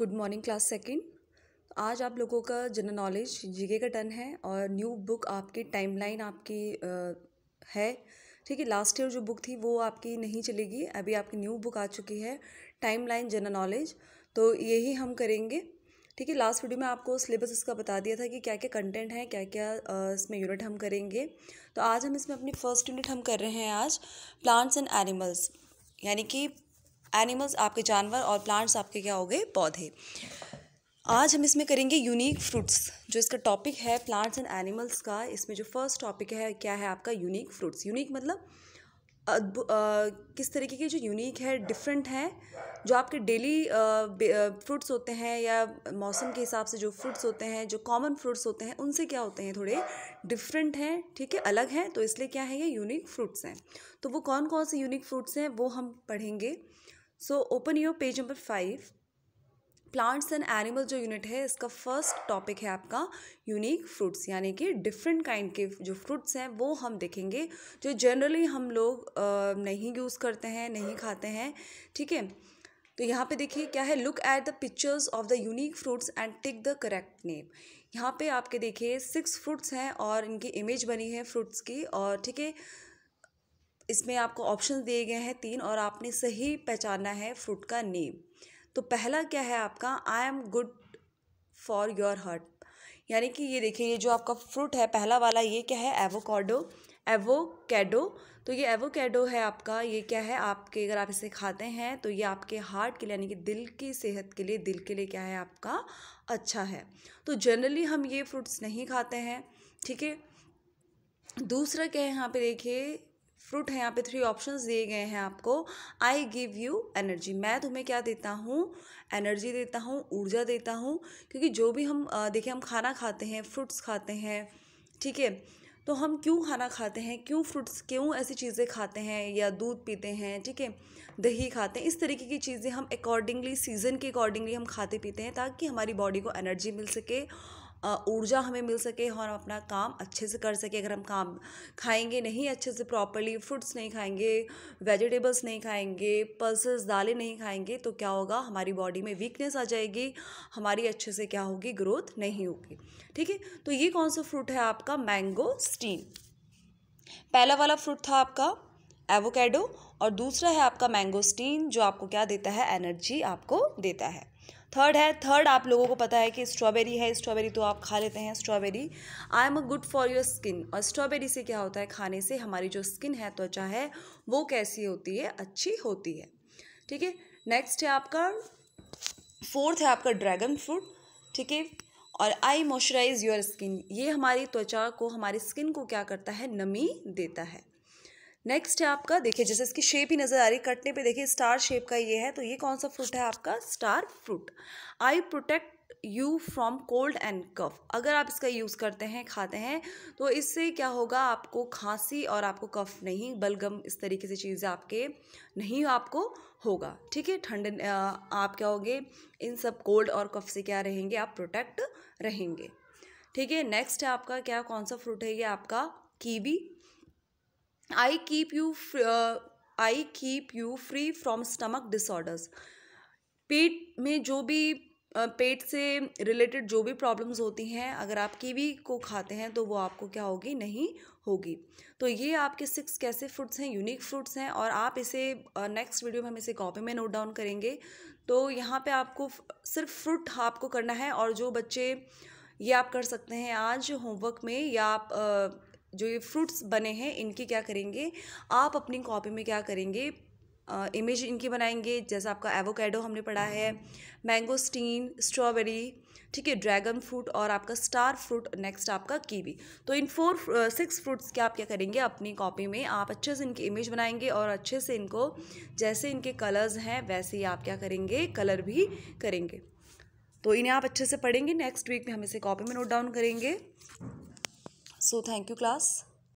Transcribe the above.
Good morning class second आज आप लोगों का जनरल नॉलेज जीके का टन है और न्यू बुक आपकी टाइमलाइन आपकी आ, है ठीक है लास्ट ईयर जो बुक थी वो आपकी नहीं चलेगी अभी आपकी न्यू बुक आ चुकी है टाइमलाइन जनरल नॉलेज तो यही हम करेंगे ठीक है लास्ट वीडियो में आपको सिलेबस इसका बता दिया था कि क्या क्या कंटेंट है क्या क्या इसमें यूनिट हम करेंगे तो आज हम इसमें अपनी फर्स्ट यूनिट हम कर रहे हैं आज प्लांट्स एंड एनिमल्स यानी कि एनिमल्स आपके जानवर और प्लांट्स आपके क्या हो गए पौधे आज हम इसमें करेंगे यूनिक फ्रूट्स जो इसका टॉपिक है प्लांट्स एंड एनिमल्स का इसमें जो फर्स्ट टॉपिक है क्या है आपका यूनिक फ्रूट्स यूनिक मतलब आ, किस तरीके के जो यूनिक है डिफरेंट हैं जो आपके डेली फ्रूट्स होते हैं या मौसम के हिसाब से जो फ्रूट्स होते हैं जो कॉमन फ्रूट्स होते हैं उनसे क्या होते हैं थोड़े डिफरेंट हैं ठीक है अलग हैं तो इसलिए क्या है ये यूनिक फ्रूट्स हैं तो वो कौन कौन से यूनिक फ्रूट्स हैं वो हम पढ़ेंगे so open your page number five plants and animal जो यूनिट है इसका फर्स्ट टॉपिक है आपका यूनिक फ्रूट्स यानी कि डिफरेंट काइंड के जो फ्रूट्स हैं वो हम देखेंगे जो जनरली हम लोग नहीं यूज़ करते हैं नहीं खाते हैं ठीक है तो यहाँ पे देखिए क्या है look at the pictures of the unique fruits and tick the correct name यहाँ पे आपके देखिए सिक्स फ्रूट्स हैं और इनकी इमेज बनी है फ्रूट्स की और ठीक है इसमें आपको ऑप्शन दिए गए हैं तीन और आपने सही पहचानना है फ्रूट का नेम तो पहला क्या है आपका I am good for your heart यानी कि ये देखिए ये जो आपका फ्रूट है पहला वाला ये क्या है एवोकाडो एवोकेडो तो ये एवोकेडो है आपका ये क्या है आपके अगर आप इसे खाते हैं तो ये आपके हार्ट के लिए यानी कि दिल की सेहत के लिए दिल के लिए क्या है आपका अच्छा है तो जनरली हम ये फ्रूट्स नहीं खाते हैं ठीक है दूसरा क्या है यहाँ पे देखिए फ्रूट है यहाँ पे थ्री ऑप्शंस दिए गए हैं आपको आई गिव यू एनर्जी मैं तुम्हें क्या देता हूँ एनर्जी देता हूँ ऊर्जा देता हूँ क्योंकि जो भी हम देखिए हम खाना खाते हैं फ्रूट्स खाते हैं ठीक है तो हम क्यों खाना खाते हैं क्यों फ्रूट्स क्यों ऐसी चीज़ें खाते हैं या दूध पीते हैं ठीक है दही खाते हैं इस तरीके की चीज़ें हम अकॉर्डिंगली सीज़न के अकॉर्डिंगली हम खाते पीते हैं ताकि हमारी बॉडी को एनर्जी मिल सके ऊर्जा हमें मिल सके और हम अपना काम अच्छे से कर सके अगर हम काम खाएंगे नहीं अच्छे से प्रॉपरली फ्रूट्स नहीं खाएंगे वेजिटेबल्स नहीं खाएंगे पल्सेस दालें नहीं खाएंगे तो क्या होगा हमारी बॉडी में वीकनेस आ जाएगी हमारी अच्छे से क्या होगी ग्रोथ नहीं होगी ठीक है तो ये कौन सा फ्रूट है आपका मैंगो स्टीम पहला वाला फ्रूट था आपका एवोकेडो और दूसरा है आपका मैंगोस्टीन जो आपको क्या देता है एनर्जी आपको देता है थर्ड है थर्ड आप लोगों को पता है कि स्ट्रॉबेरी है स्ट्रॉबेरी तो आप खा लेते हैं strawberry I am a good for your skin और स्ट्रॉबेरी से क्या होता है खाने से हमारी जो स्किन है त्वचा तो है वो कैसी होती है अच्छी होती है ठीक है नेक्स्ट है आपका फोर्थ है आपका ड्रैगन फ्रूट ठीक है और आई मॉइस्चराइज योर स्किन ये हमारी त्वचा को हमारी स्किन को क्या करता है नमी देता है नेक्स्ट है आपका देखिए जैसे इसकी शेप ही नज़र आ रही कटने पे देखिए स्टार शेप का ये है तो ये कौन सा फ्रूट है आपका star fruit I protect you from cold and cough अगर आप इसका यूज़ करते हैं खाते हैं तो इससे क्या होगा आपको खांसी और आपको कफ नहीं बलगम इस तरीके से चीज़ें आपके नहीं आपको होगा ठीक है ठंड आप क्या होगे इन सब कोल्ड और कफ से क्या रहेंगे आप प्रोटेक्ट रहेंगे ठीक है नेक्स्ट है आपका क्या कौन सा फ्रूट है ये आपका kiwi I keep you I keep you free from stomach disorders पेट में जो भी पेट से रिलेटेड जो भी प्रॉब्लम्स होती हैं अगर आप कीवी को खाते हैं तो वो आपको क्या होगी नहीं होगी तो ये आपके सिक्स कैसे फ्रूट्स हैं यूनिक फ्रूट्स हैं और आप इसे नेक्स्ट वीडियो में हम इसे कॉपी में नोट डाउन करेंगे तो यहाँ पे आपको सिर्फ फ्रूट आपको करना है और जो बच्चे ये आप कर सकते हैं आज होमवर्क में या आप जो ये फ्रूट्स बने हैं इनकी क्या करेंगे आप अपनी कॉपी में क्या करेंगे इमेज इनकी बनाएंगे जैसा आपका एवोकेडो हमने पढ़ा है मैंगो स्टीन स्ट्रॉबेरी ठीक है ड्रैगन फ्रूट और आपका स्टार फ्रूट नेक्स्ट आपका कीवी तो इन फोर सिक्स फ्रूट्स के आप क्या करेंगे अपनी कॉपी में आप अच्छे से इनकी इमेज बनाएंगे और अच्छे से इनको जैसे इनके कलर्स हैं वैसे ही आप क्या करेंगे कलर भी करेंगे तो इन्हें आप अच्छे से पढ़ेंगे नेक्स्ट वीक में हम इसे कॉपी में नोट डाउन करेंगे So thank you class.